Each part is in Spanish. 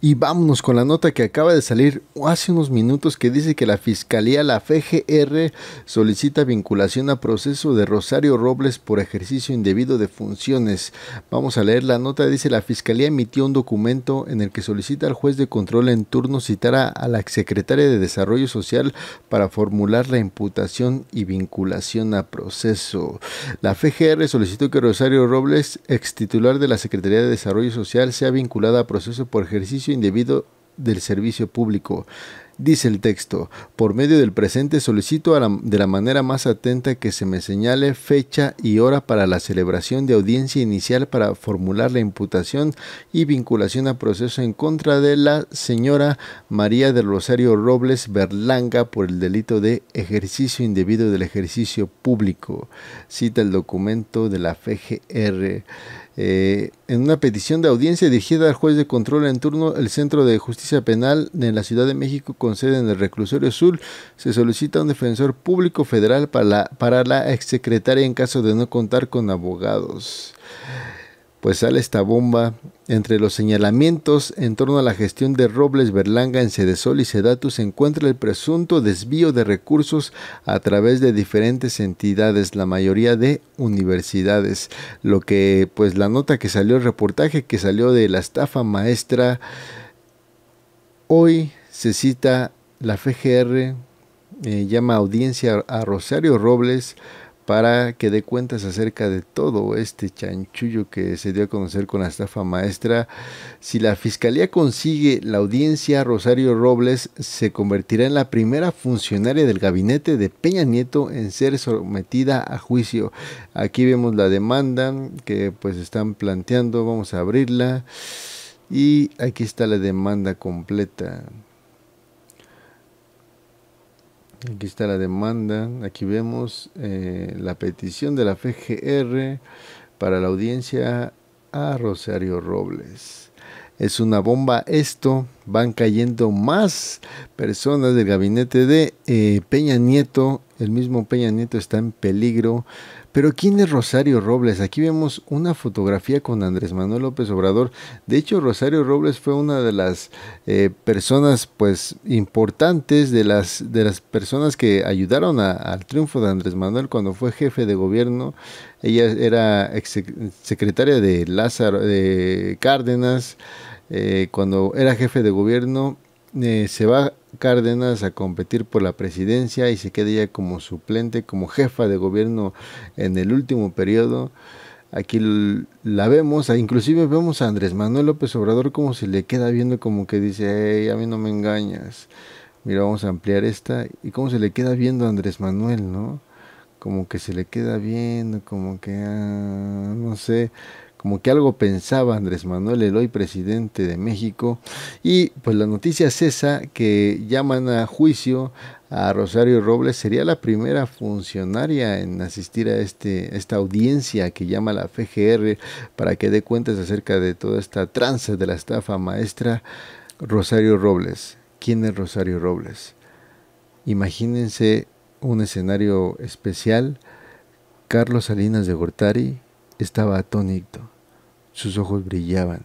Y vámonos con la nota que acaba de salir hace unos minutos que dice que la Fiscalía, la FGR, solicita vinculación a proceso de Rosario Robles por ejercicio indebido de funciones. Vamos a leer la nota, dice la Fiscalía emitió un documento en el que solicita al juez de control en turno citar a, a la secretaria de Desarrollo Social para formular la imputación y vinculación a proceso. La FGR solicitó que Rosario Robles, ex titular de la Secretaría de Desarrollo Social, sea vinculada a proceso por ejercicio indebido del servicio público. Dice el texto, por medio del presente solicito de la manera más atenta que se me señale fecha y hora para la celebración de audiencia inicial para formular la imputación y vinculación a proceso en contra de la señora María del Rosario Robles Berlanga por el delito de ejercicio indebido del ejercicio público. Cita el documento de la FGR. Eh, en una petición de audiencia dirigida al juez de control en turno, el Centro de Justicia Penal de la Ciudad de México, con sede en el Reclusorio Sur, se solicita un defensor público federal para para la exsecretaria en caso de no contar con abogados pues sale esta bomba entre los señalamientos en torno a la gestión de Robles Berlanga en Cedesol y Sedatu se encuentra el presunto desvío de recursos a través de diferentes entidades, la mayoría de universidades, lo que pues la nota que salió, el reportaje que salió de la estafa maestra, hoy se cita la FGR, eh, llama audiencia a Rosario Robles, para que dé cuentas acerca de todo este chanchullo que se dio a conocer con la estafa maestra. Si la fiscalía consigue la audiencia, Rosario Robles se convertirá en la primera funcionaria del gabinete de Peña Nieto en ser sometida a juicio. Aquí vemos la demanda que pues están planteando, vamos a abrirla y aquí está la demanda completa. Aquí está la demanda. Aquí vemos eh, la petición de la FGR para la audiencia a Rosario Robles. Es una bomba esto. Van cayendo más personas del gabinete de eh, Peña Nieto el mismo Peña Nieto está en peligro. Pero ¿quién es Rosario Robles? Aquí vemos una fotografía con Andrés Manuel López Obrador. De hecho, Rosario Robles fue una de las eh, personas pues importantes, de las, de las personas que ayudaron al triunfo de Andrés Manuel cuando fue jefe de gobierno. Ella era ex secretaria de Lázaro de Cárdenas. Eh, cuando era jefe de gobierno eh, se va Cárdenas a competir por la presidencia y se queda ya como suplente, como jefa de gobierno en el último periodo. Aquí la vemos, e inclusive vemos a Andrés Manuel López Obrador como se le queda viendo como que dice, hey, a mí no me engañas. Mira, vamos a ampliar esta. Y cómo se le queda viendo a Andrés Manuel, ¿no? Como que se le queda viendo, como que, ah, no sé como que algo pensaba Andrés Manuel Eloy, presidente de México. Y pues la noticia cesa que llaman a juicio a Rosario Robles. Sería la primera funcionaria en asistir a este, esta audiencia que llama la FGR para que dé cuentas acerca de toda esta tranza de la estafa maestra Rosario Robles. ¿Quién es Rosario Robles? Imagínense un escenario especial. Carlos Salinas de Gortari estaba atónito. Sus ojos brillaban,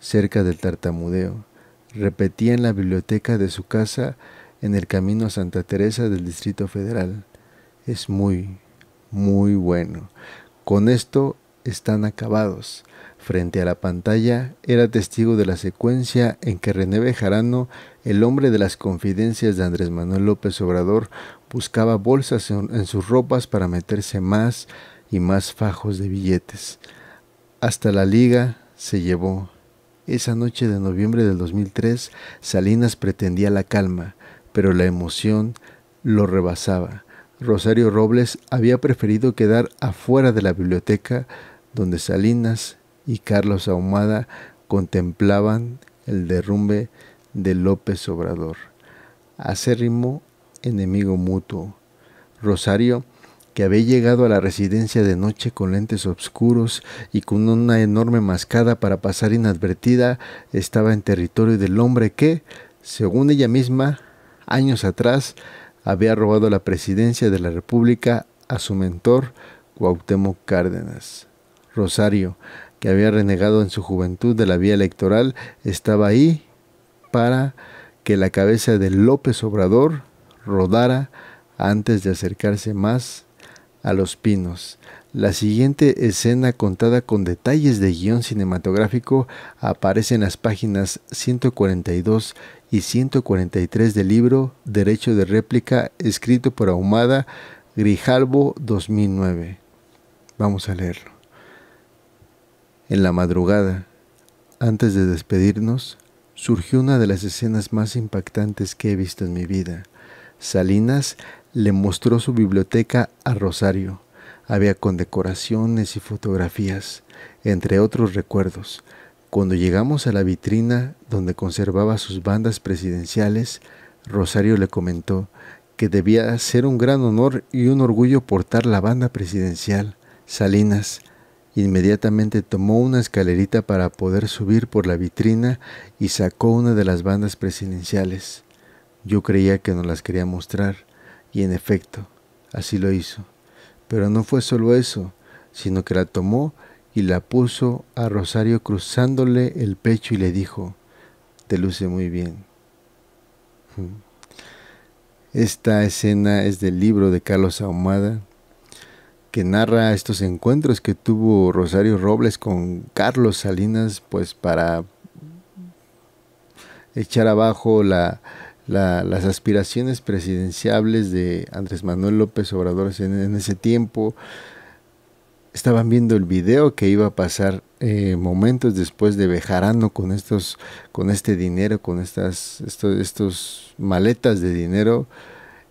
cerca del tartamudeo. Repetía en la biblioteca de su casa en el camino a Santa Teresa del Distrito Federal. Es muy, muy bueno. Con esto están acabados. Frente a la pantalla era testigo de la secuencia en que René Bejarano, el hombre de las confidencias de Andrés Manuel López Obrador, buscaba bolsas en sus ropas para meterse más y más fajos de billetes. Hasta la liga se llevó. Esa noche de noviembre del 2003, Salinas pretendía la calma, pero la emoción lo rebasaba. Rosario Robles había preferido quedar afuera de la biblioteca donde Salinas y Carlos Ahumada contemplaban el derrumbe de López Obrador, acérrimo enemigo mutuo. Rosario que había llegado a la residencia de noche con lentes oscuros y con una enorme mascada para pasar inadvertida, estaba en territorio del hombre que, según ella misma, años atrás, había robado la presidencia de la República a su mentor, Cuauhtémoc Cárdenas. Rosario, que había renegado en su juventud de la vía electoral, estaba ahí para que la cabeza de López Obrador rodara antes de acercarse más a Los Pinos. La siguiente escena contada con detalles de guión cinematográfico aparece en las páginas 142 y 143 del libro Derecho de réplica escrito por Ahumada Grijalbo 2009. Vamos a leerlo. En la madrugada, antes de despedirnos, surgió una de las escenas más impactantes que he visto en mi vida. Salinas le mostró su biblioteca a Rosario. Había condecoraciones y fotografías, entre otros recuerdos. Cuando llegamos a la vitrina donde conservaba sus bandas presidenciales, Rosario le comentó que debía ser un gran honor y un orgullo portar la banda presidencial. Salinas inmediatamente tomó una escalerita para poder subir por la vitrina y sacó una de las bandas presidenciales. Yo creía que no las quería mostrar y en efecto, así lo hizo. Pero no fue solo eso, sino que la tomó y la puso a Rosario cruzándole el pecho y le dijo, te luce muy bien. Esta escena es del libro de Carlos Ahumada, que narra estos encuentros que tuvo Rosario Robles con Carlos Salinas, pues para echar abajo la, las aspiraciones presidenciables de Andrés Manuel López Obrador en, ese tiempo. Estaban viendo el video que iba a pasar eh, momentos después de Bejarano con estos, con este dinero, con estas, estos, maletas de dinero.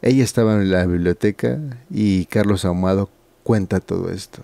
Ella estaba en la biblioteca y Carlos Ahumado cuenta todo esto.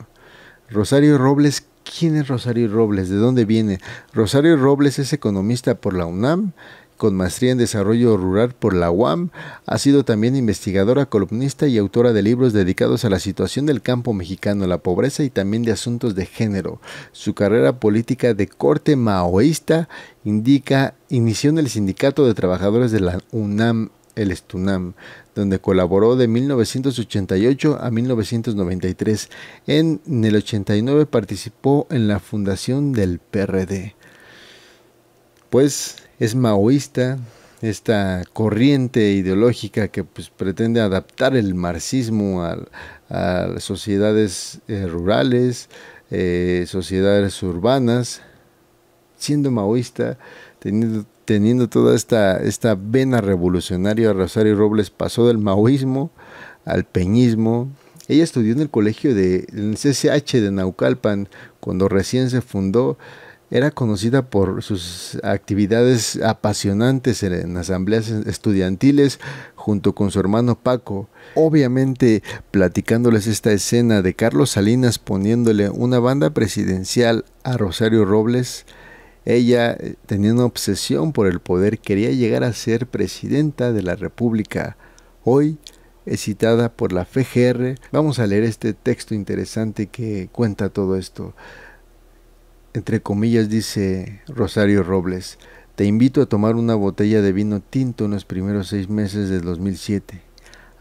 Rosario Robles, ¿quién es Rosario Robles? ¿De dónde viene? Rosario Robles es economista por la UNAM con maestría en desarrollo rural por la UAM, ha sido también investigadora, columnista y autora de libros dedicados a la situación del campo mexicano, la pobreza y también de asuntos de género. Su carrera política de corte maoísta indica inició en el Sindicato de Trabajadores de la UNAM el Stunam, donde colaboró de 1988 a 1993. En el 89 participó en la fundación del PRD pues es maoísta, esta corriente ideológica que pues, pretende adaptar el marxismo a, sociedades eh, rurales, eh, sociedades urbanas, siendo maoísta, teniendo, teniendo toda esta, esta vena revolucionaria, Rosario Robles pasó del maoísmo al peñismo. Ella estudió en el colegio de CCH de Naucalpan cuando recién se fundó era conocida por sus actividades apasionantes en asambleas estudiantiles junto con su hermano Paco, obviamente platicándoles esta escena de Carlos Salinas poniéndole una banda presidencial a Rosario Robles. Ella eh, tenía una obsesión por el poder, quería llegar a ser presidenta de la República. Hoy es citada por la FGR. Vamos a leer este texto interesante que cuenta todo esto entre comillas dice Rosario Robles, te invito a tomar una botella de vino tinto en los primeros seis meses del 2007.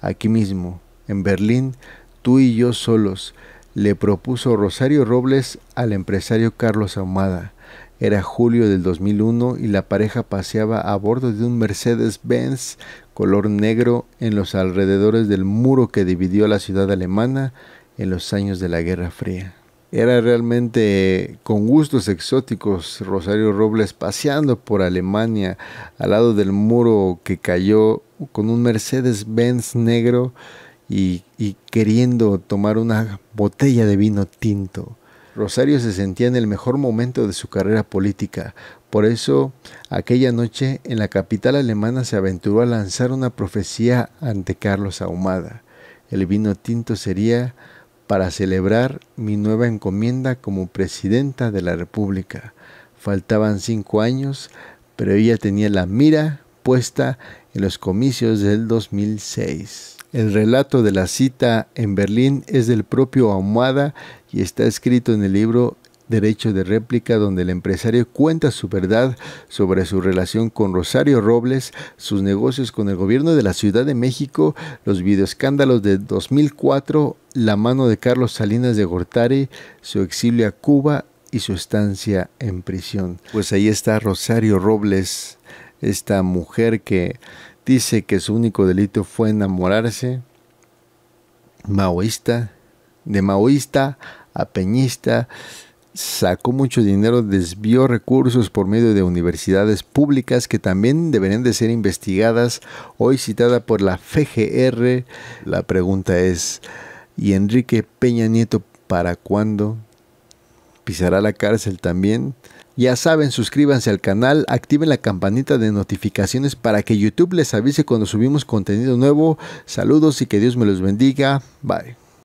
Aquí mismo, en Berlín, tú y yo solos, le propuso Rosario Robles al empresario Carlos Ahumada. Era julio del 2001 y la pareja paseaba a bordo de un Mercedes-Benz color negro en los alrededores del muro que dividió la ciudad alemana en los años de la Guerra Fría. Era realmente con gustos exóticos Rosario Robles paseando por Alemania al lado del muro que cayó con un Mercedes-Benz negro y, queriendo tomar una botella de vino tinto. Rosario se sentía en el mejor momento de su carrera política. Por eso, aquella noche en la capital alemana se aventuró a lanzar una profecía ante Carlos Ahumada. El vino tinto sería para celebrar mi nueva encomienda como presidenta de la República. Faltaban cinco años, pero ella tenía la mira puesta en los comicios del 2006. El relato de la cita en Berlín es del propio Ahumada y está escrito en el libro derecho de réplica donde el empresario cuenta su verdad sobre su relación con Rosario Robles, sus negocios con el gobierno de la Ciudad de México, los videoescándalos de 2004, la mano de Carlos Salinas de Gortari, su exilio a Cuba y su estancia en prisión. Pues ahí está Rosario Robles, esta mujer que dice que su único delito fue enamorarse, maoísta, de maoísta a peñista, sacó mucho dinero, desvió recursos por medio de universidades públicas que también deberían de ser investigadas. Hoy citada por la FGR, la pregunta es, ¿y Enrique Peña Nieto para cuándo? ¿Pisará la cárcel también? Ya saben, suscríbanse al canal, activen la campanita de notificaciones para que YouTube les avise cuando subimos contenido nuevo. Saludos y que Dios me los bendiga. Bye.